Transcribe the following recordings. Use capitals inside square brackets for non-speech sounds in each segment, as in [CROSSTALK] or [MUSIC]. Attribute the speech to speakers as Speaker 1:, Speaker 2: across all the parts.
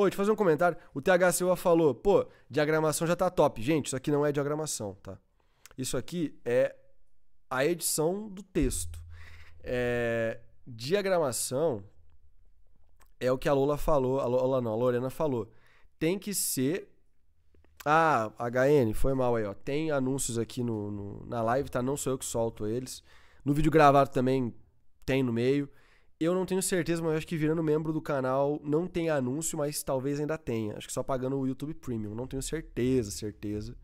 Speaker 1: Oi, deixa eu fazer um comentário. O TH Silva falou, pô, diagramação já tá top. Gente, isso aqui não é diagramação, tá? Isso aqui é a edição do texto. É, diagramação é o que a Lola falou, a Lola não, a Lorena falou. Tem que ser. Ah, HN, foi mal aí, ó. Tem anúncios aqui no, no, na live, tá? Não sou eu que solto eles. No vídeo gravado também tem no meio. Eu não tenho certeza, mas acho que virando membro do canal não tem anúncio, mas talvez ainda tenha. Acho que só pagando o YouTube Premium. Não tenho certeza, certeza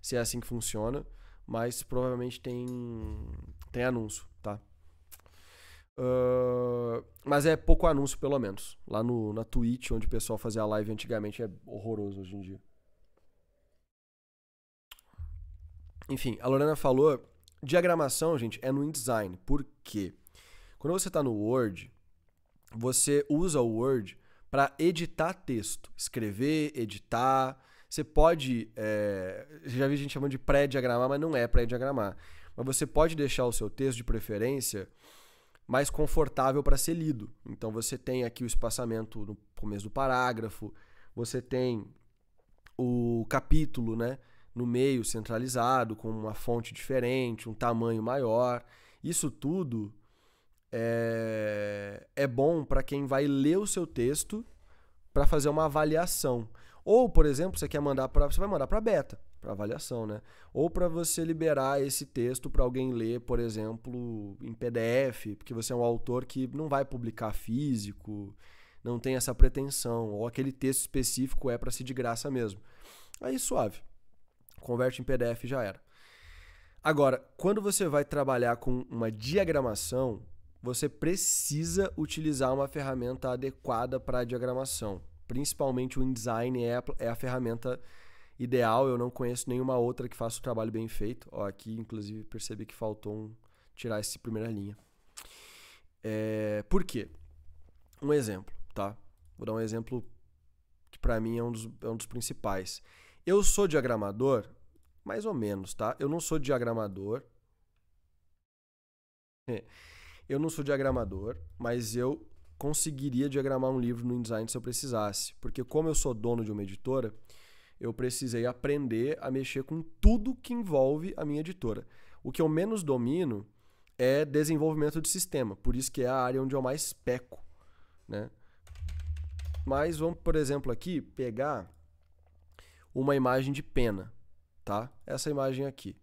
Speaker 1: se é assim que funciona, mas provavelmente tem tem anúncio, tá? Uh, mas é pouco anúncio, pelo menos. Lá no, na Twitch, onde o pessoal fazia a live antigamente, é horroroso hoje em dia. Enfim, a Lorena falou: diagramação, gente, é no InDesign. Por quê? Quando você está no Word, você usa o Word para editar texto, escrever, editar. Você pode, é, já vi gente chamando de pré-diagramar, mas não é pré-diagramar. Mas você pode deixar o seu texto de preferência mais confortável para ser lido. Então você tem aqui o espaçamento no começo do parágrafo, você tem o capítulo, né, no meio centralizado com uma fonte diferente, um tamanho maior. Isso tudo é, é bom para quem vai ler o seu texto para fazer uma avaliação. Ou, por exemplo, você quer mandar para você vai mandar para beta, para avaliação, né? Ou para você liberar esse texto para alguém ler, por exemplo, em PDF, porque você é um autor que não vai publicar físico, não tem essa pretensão, ou aquele texto específico é para ser de graça mesmo. Aí suave. Converte em PDF já era. Agora, quando você vai trabalhar com uma diagramação, você precisa utilizar uma ferramenta adequada para a diagramação. Principalmente o InDesign é a, é a ferramenta ideal, eu não conheço nenhuma outra que faça o trabalho bem feito. Ó, aqui, inclusive, percebi que faltou um, tirar essa primeira linha. É, por quê? Um exemplo, tá? Vou dar um exemplo que para mim é um, dos, é um dos principais. Eu sou diagramador, mais ou menos, tá? Eu não sou diagramador. É. Eu não sou diagramador, mas eu conseguiria diagramar um livro no InDesign se eu precisasse, porque como eu sou dono de uma editora, eu precisei aprender a mexer com tudo que envolve a minha editora. O que eu menos domino é desenvolvimento de sistema, por isso que é a área onde eu mais peco, né? Mas vamos, por exemplo, aqui pegar uma imagem de pena, tá? Essa imagem aqui.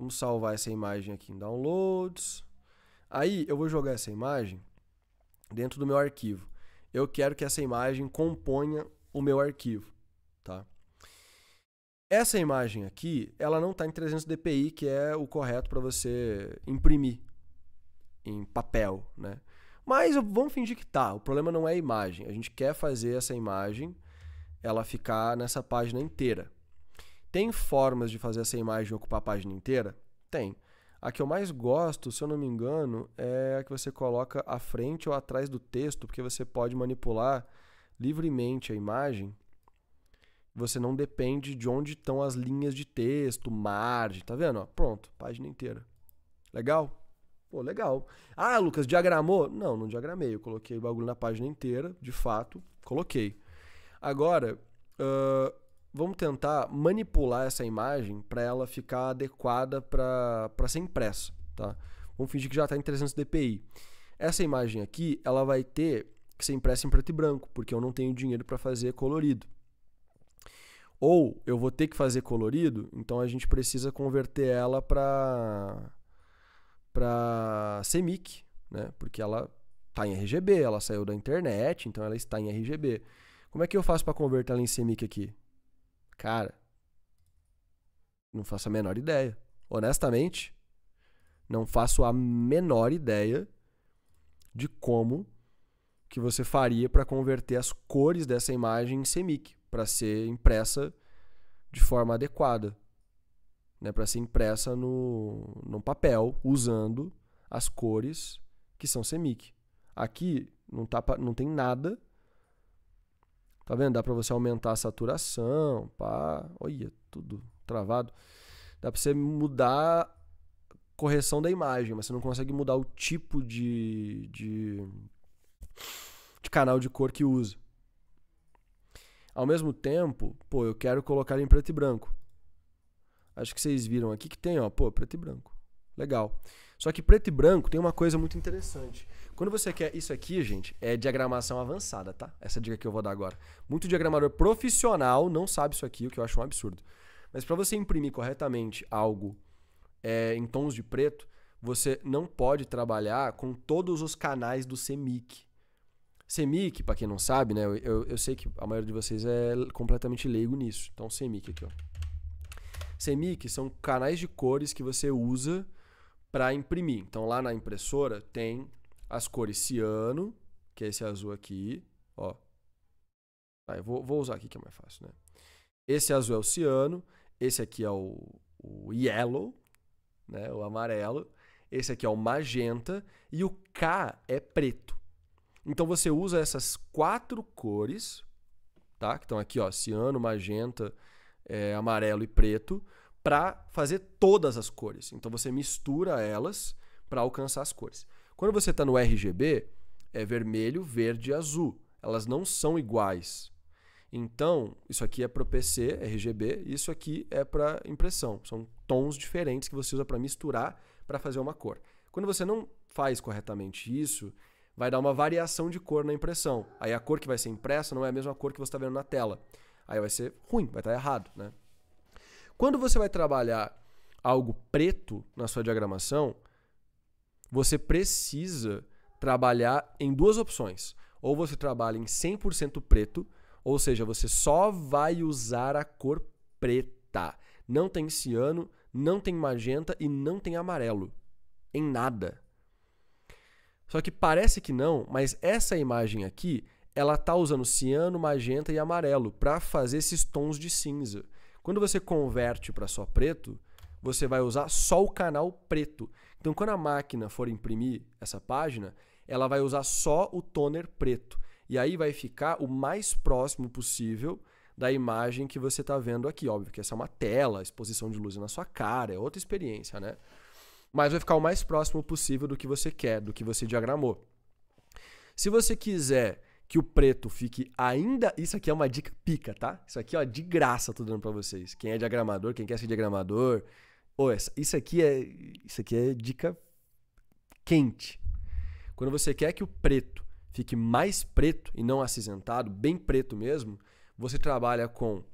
Speaker 1: Vamos salvar essa imagem aqui em downloads. Aí eu vou jogar essa imagem dentro do meu arquivo. Eu quero que essa imagem componha o meu arquivo, tá? Essa imagem aqui, ela não está em 300 dpi, que é o correto para você imprimir em papel, né? Mas vamos fingir que tá. O problema não é a imagem. A gente quer fazer essa imagem ela ficar nessa página inteira, tem formas de fazer essa imagem ocupar a página inteira? Tem. A que eu mais gosto, se eu não me engano, é a que você coloca à frente ou atrás do texto, porque você pode manipular livremente a imagem. Você não depende de onde estão as linhas de texto, margem, tá vendo? pronto, página inteira. Legal? Pô, legal. Ah, Lucas, diagramou? Não, não diagramei. Eu coloquei o bagulho na página inteira, de fato, coloquei. Agora, uh, vamos tentar manipular essa imagem para ela ficar adequada para ser impressa, tá? Vamos fingir que já está em 300 dpi. Essa imagem aqui, ela vai ter que ser impressa em preto e branco, porque eu não tenho dinheiro para fazer colorido. Ou eu vou ter que fazer colorido, então a gente precisa converter ela para para CMYK, né? Porque ela está em RGB, ela saiu da internet, então ela está em RGB. Como é que eu faço para converter ela em CMYK aqui? Cara, não faço a menor ideia. Honestamente, não faço a menor ideia de como que você faria para converter as cores dessa imagem em CMYK, para ser impressa de forma adequada, né, para ser impressa no, no papel usando as cores que são CMYK. Aqui não, tá, não tem nada Tá vendo? Dá para você aumentar a saturação, pá. Olha, tudo travado. Dá para você mudar a correção da imagem, mas você não consegue mudar o tipo de, de, de canal de cor que usa. Ao mesmo tempo, pô, eu quero colocar em preto e branco. Acho que vocês viram aqui que tem, ó, pô, preto e branco. Legal. Só que preto e branco tem uma coisa muito interessante. Quando você quer isso aqui, gente, é diagramação avançada, tá? Essa dica que eu vou dar agora. Muito diagramador profissional não sabe isso aqui, o que eu acho um absurdo. Mas para você imprimir corretamente algo é, em tons de preto, você não pode trabalhar com todos os canais do CMYK. CMYK, para quem não sabe, né? Eu, eu, eu, sei que a maioria de vocês é completamente leigo nisso. Então, CMYK aqui, ó. CMYK são canais de cores que você usa para imprimir. Então, lá na impressora tem as cores ciano, que é esse azul aqui, ó. Tá, eu vou, vou usar aqui que é mais fácil, né? Esse azul é o ciano, esse aqui é o, o yellow, né? O amarelo. Esse aqui é o magenta e o K é preto. Então você usa essas quatro cores, tá? Que estão aqui, ó, ciano, magenta, é, amarelo e preto, para fazer todas as cores. Então você mistura elas para alcançar as cores. Quando você está no RGB, é vermelho, verde e azul. Elas não são iguais. Então, isso aqui é para o PC, RGB, e isso aqui é para impressão. São tons diferentes que você usa para misturar para fazer uma cor. Quando você não faz corretamente isso, vai dar uma variação de cor na impressão. Aí a cor que vai ser impressa não é a mesma cor que você está vendo na tela. Aí vai ser ruim, vai estar tá errado, né? Quando você vai trabalhar algo preto na sua diagramação, você precisa trabalhar em duas opções. Ou você trabalha em 100% preto, ou seja, você só vai usar a cor preta. Não tem ciano, não tem magenta e não tem amarelo. Em nada. Só que parece que não, mas essa imagem aqui, ela tá usando ciano, magenta e amarelo para fazer esses tons de cinza. Quando você converte para só preto, você vai usar só o canal preto. Então, quando a máquina for imprimir essa página, ela vai usar só o toner preto. E aí vai ficar o mais próximo possível da imagem que você está vendo aqui. Óbvio que essa é uma tela, exposição de luz é na sua cara, é outra experiência, né? Mas vai ficar o mais próximo possível do que você quer, do que você diagramou. Se você quiser que o preto fique ainda. Isso aqui é uma dica pica, tá? Isso aqui, ó, de graça, tô dando pra vocês. Quem é diagramador, quem quer ser diagramador, essa, isso aqui é isso aqui é dica quente. Quando você quer que o preto fique mais preto e não acinzentado, bem preto mesmo, você trabalha com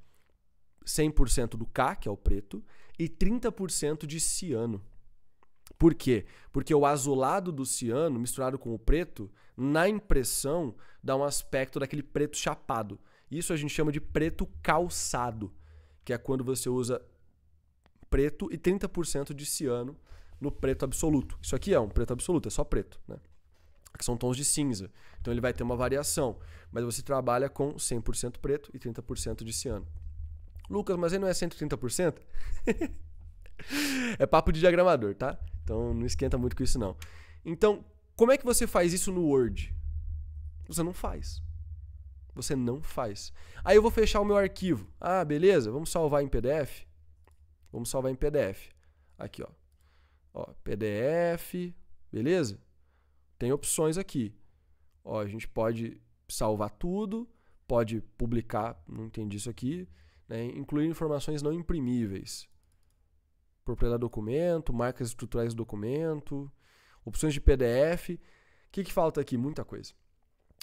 Speaker 1: 100% do K, que é o preto, e 30% de ciano. Por quê? Porque o azulado do ciano misturado com o preto, na impressão, dá um aspecto daquele preto chapado. Isso a gente chama de preto calçado, que é quando você usa preto e 30% de ciano no preto absoluto. Isso aqui é um preto absoluto, é só preto, né? Que são tons de cinza. Então ele vai ter uma variação, mas você trabalha com 100% preto e 30% de ciano. Lucas, mas aí não é 130%? [LAUGHS] é papo de diagramador, tá? Então não esquenta muito com isso não. Então, como é que você faz isso no Word? Você não faz. Você não faz. Aí eu vou fechar o meu arquivo. Ah, beleza, vamos salvar em PDF. Vamos salvar em PDF. Aqui, ó. ó PDF, beleza? Tem opções aqui. Ó, a gente pode salvar tudo, pode publicar, não entendi isso aqui, né? incluir informações não imprimíveis. Propriedade do documento, marcas estruturais do documento, opções de PDF. O que, que falta aqui? Muita coisa.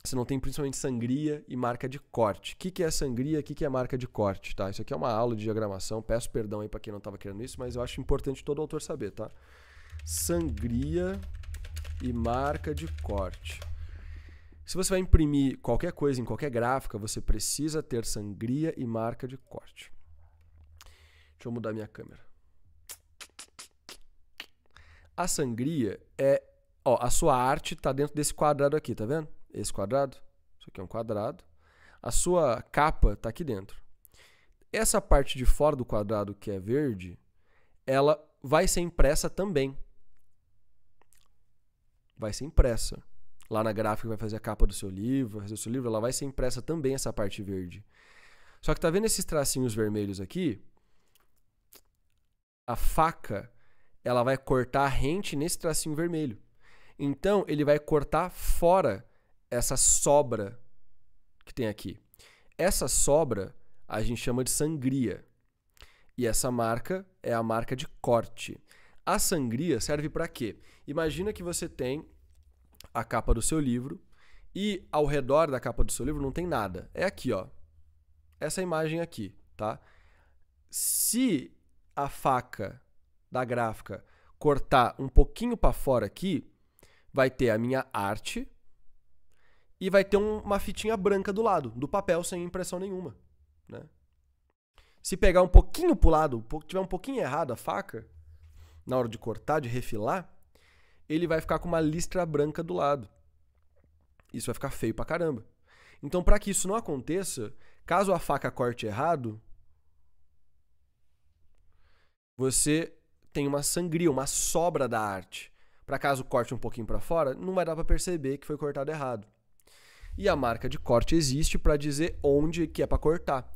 Speaker 1: Você não tem principalmente sangria e marca de corte. O que, que é sangria? O que, que é marca de corte? Tá? Isso aqui é uma aula de diagramação. Peço perdão aí para quem não estava querendo isso, mas eu acho importante todo autor saber, tá? Sangria e marca de corte. Se você vai imprimir qualquer coisa em qualquer gráfica, você precisa ter sangria e marca de corte. Deixa eu mudar minha câmera. A sangria é. Ó, a sua arte está dentro desse quadrado aqui, tá vendo? esse quadrado, isso aqui é um quadrado, a sua capa está aqui dentro. Essa parte de fora do quadrado que é verde, ela vai ser impressa também. Vai ser impressa. Lá na gráfica vai fazer a capa do seu livro, vai fazer o seu livro, ela vai ser impressa também essa parte verde. Só que tá vendo esses tracinhos vermelhos aqui? A faca, ela vai cortar rente nesse tracinho vermelho. Então, ele vai cortar fora essa sobra que tem aqui. Essa sobra a gente chama de sangria. E essa marca é a marca de corte. A sangria serve para quê? Imagina que você tem a capa do seu livro e ao redor da capa do seu livro não tem nada. É aqui, ó. Essa imagem aqui, tá? Se a faca da gráfica cortar um pouquinho para fora aqui, vai ter a minha arte e vai ter um, uma fitinha branca do lado, do papel sem impressão nenhuma, né? Se pegar um pouquinho pro lado, tiver um pouquinho errado a faca, na hora de cortar, de refilar, ele vai ficar com uma listra branca do lado. Isso vai ficar feio pra caramba. Então, para que isso não aconteça, caso a faca corte errado, você tem uma sangria, uma sobra da arte. Para caso corte um pouquinho para fora, não vai dar para perceber que foi cortado errado e a marca de corte existe para dizer onde que é para cortar.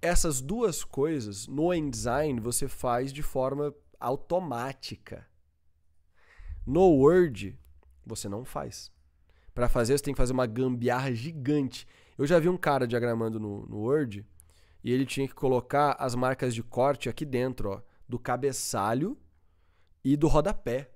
Speaker 1: Essas duas coisas no InDesign você faz de forma automática. No Word você não faz. Para fazer você tem que fazer uma gambiarra gigante. Eu já vi um cara diagramando no, no Word e ele tinha que colocar as marcas de corte aqui dentro, ó, do cabeçalho e do rodapé.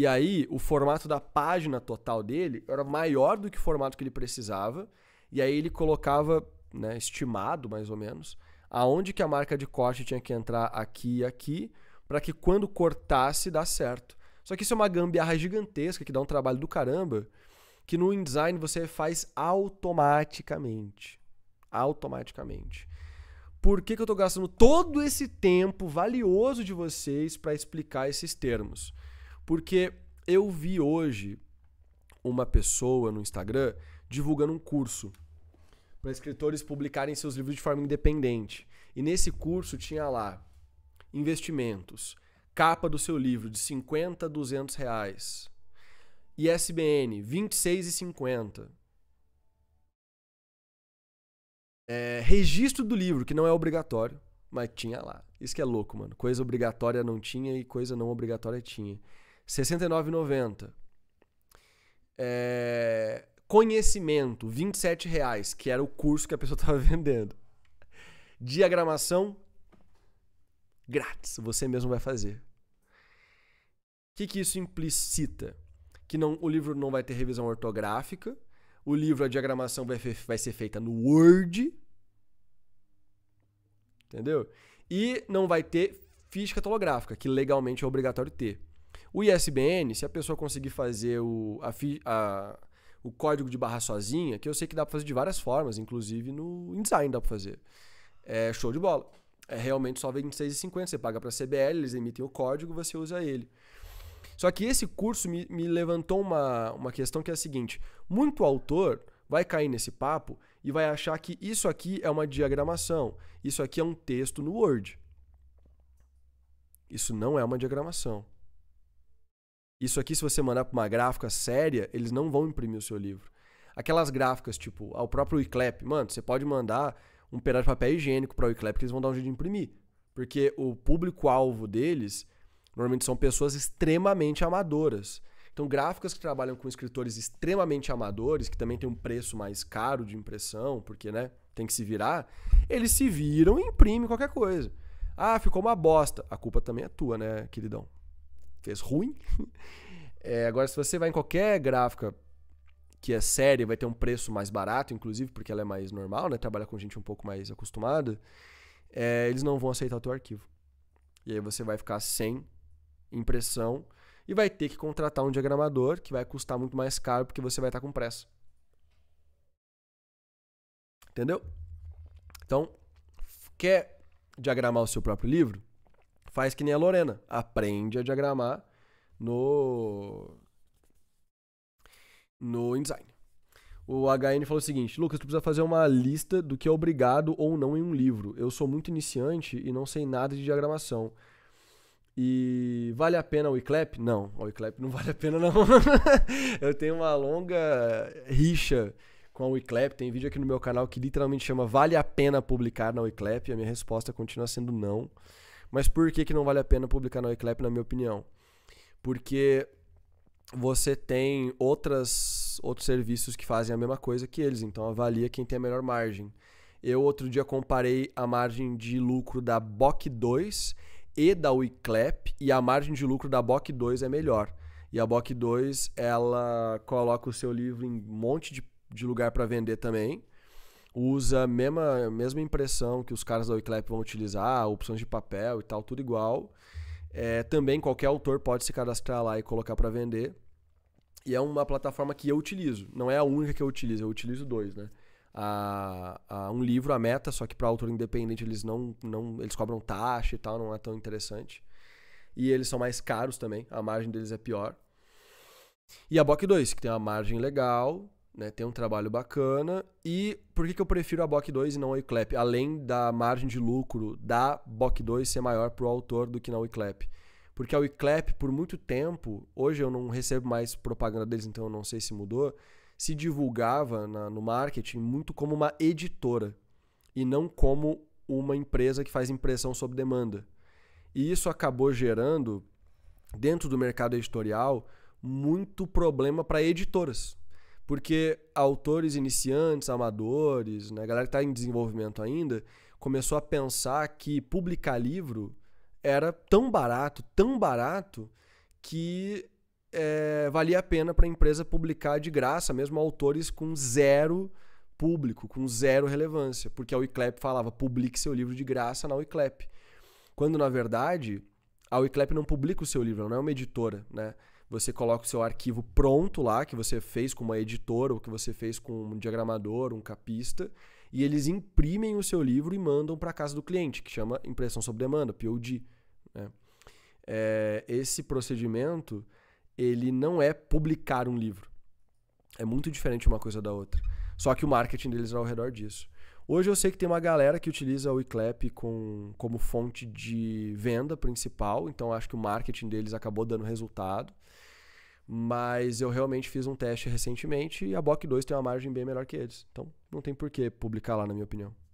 Speaker 1: E aí, o formato da página total dele era maior do que o formato que ele precisava. E aí ele colocava, né, estimado mais ou menos, aonde que a marca de corte tinha que entrar aqui e aqui, para que quando cortasse dá certo. Só que isso é uma gambiarra gigantesca que dá um trabalho do caramba, que no InDesign você faz automaticamente. Automaticamente. Por que, que eu estou gastando todo esse tempo valioso de vocês para explicar esses termos? Porque eu vi hoje uma pessoa no Instagram divulgando um curso para escritores publicarem seus livros de forma independente. E nesse curso tinha lá investimentos, capa do seu livro de 50 a 200 reais, ISBN 26,50, é, registro do livro, que não é obrigatório, mas tinha lá. Isso que é louco, mano. Coisa obrigatória não tinha e coisa não obrigatória tinha. 69,90. É... Conhecimento, 27 reais, que era o curso que a pessoa estava [LAUGHS] vendendo. Diagramação, grátis, você mesmo vai fazer. O que, que isso implicita? Que não, o livro não vai ter revisão ortográfica, o livro, a diagramação vai, fe, vai ser feita no Word, entendeu? E não vai ter ficha catalográfica, que legalmente é obrigatório ter. O ISBN, se a pessoa conseguir fazer o, a, a, o código de barra sozinha, que eu sei que dá para fazer de várias formas, inclusive no InDesign dá para fazer. É show de bola. É realmente só R$26,50. Você paga para a CBL, eles emitem o código, você usa ele. Só que esse curso me, me levantou uma, uma questão que é a seguinte: muito autor vai cair nesse papo e vai achar que isso aqui é uma diagramação, isso aqui é um texto no Word. Isso não é uma diagramação. Isso aqui, se você mandar para uma gráfica séria, eles não vão imprimir o seu livro. Aquelas gráficas, tipo, ao próprio ICLEP, mano, você pode mandar um pedaço de papel higiênico para o ICLEP que eles vão dar um jeito de imprimir. Porque o público-alvo deles normalmente são pessoas extremamente amadoras. Então, gráficas que trabalham com escritores extremamente amadores, que também tem um preço mais caro de impressão, porque, né, tem que se virar, eles se viram e imprimem qualquer coisa. Ah, ficou uma bosta. A culpa também é tua, né, queridão? fez ruim. [LAUGHS] É, agora, se você vai em qualquer gráfica que é séria, vai ter um preço mais barato, inclusive, porque ela é mais normal, né? Trabalha com gente um pouco mais acostumada. É, eles não vão aceitar o teu arquivo. E aí você vai ficar sem impressão e vai ter que contratar um diagramador que vai custar muito mais caro porque você vai estar com pressa. Entendeu? Então, quer diagramar o seu próprio livro? Faz que nem a Lorena. Aprende a diagramar no. No InDesign. O HN falou o seguinte: Lucas, tu precisa fazer uma lista do que é obrigado ou não em um livro. Eu sou muito iniciante e não sei nada de diagramação. E vale a pena o ICLEP? Não, o ICLEP não [LAUGHS] vale a pena, não. [LAUGHS] eu tenho uma longa rixa com a Wiclap. Tem vídeo aqui no meu canal que literalmente chama Vale a Pena Publicar na Wiclap. E a minha resposta continua sendo não. Mas por que, que não vale a pena publicar na Wiclap, na minha opinião? Porque você tem outras, outros serviços que fazem a mesma coisa que eles, então avalia quem tem a melhor margem. Eu outro dia comparei a margem de lucro da BOC2 e da Wiclap e a margem de lucro da BOC2 é melhor. E a BOC2, ela coloca o seu livro em um monte de, de lugar para vender também usa a mesma, mesma impressão que os caras da Wiclap vão utilizar, opções de papel e tal, tudo igual. É, também qualquer autor pode se cadastrar lá e colocar para vender. E é uma plataforma que eu utilizo. Não é a única que eu utilizo, eu utilizo dois, né? A, a um livro, a meta, só que para autor independente eles não, não eles cobram taxa e tal, não é tão interessante. E eles são mais caros também, a margem deles é pior. E a Boc 2, que tem uma margem legal, né, tem um trabalho bacana. E por que, que eu prefiro a BOK 2 e não a Wiclap? Além da margem de lucro da BOK 2 ser maior para o autor do que na Wiclap. Porque a Wiclap, por muito tempo, hoje eu não recebo mais propaganda deles, então eu não sei se mudou, se divulgava na, no marketing muito como uma editora e não como uma empresa que faz impressão sob demanda. E isso acabou gerando, dentro do mercado editorial, muito problema para editoras porque autores iniciantes, amadores, né, a galera que está em desenvolvimento ainda, começou a pensar que publicar livro era tão barato, tão barato, que é, valia a pena para a empresa publicar de graça, mesmo autores com zero público, com zero relevância. Porque a Wiclap falava, publique seu livro de graça na Wiclap. Quando, na verdade, a Wiclap não publica o seu livro, não é uma editora, né? você coloca o seu arquivo pronto lá, que você fez com uma editora ou que você fez com um diagramador, um capista, e eles imprimem o seu livro e mandam para a casa do cliente, que chama impressão sob demanda, POD. Né? É, esse procedimento ele não é publicar um livro. É muito diferente uma coisa da outra. Só que o marketing deles é ao redor disso. Hoje eu sei que tem uma galera que utiliza o iClap com, como fonte de venda principal, então acho que o marketing deles acabou dando resultado. Mas eu realmente fiz um teste recentemente e a BOC2 tem uma margem bem melhor que eles. Então não tem por que publicar lá, na minha opinião.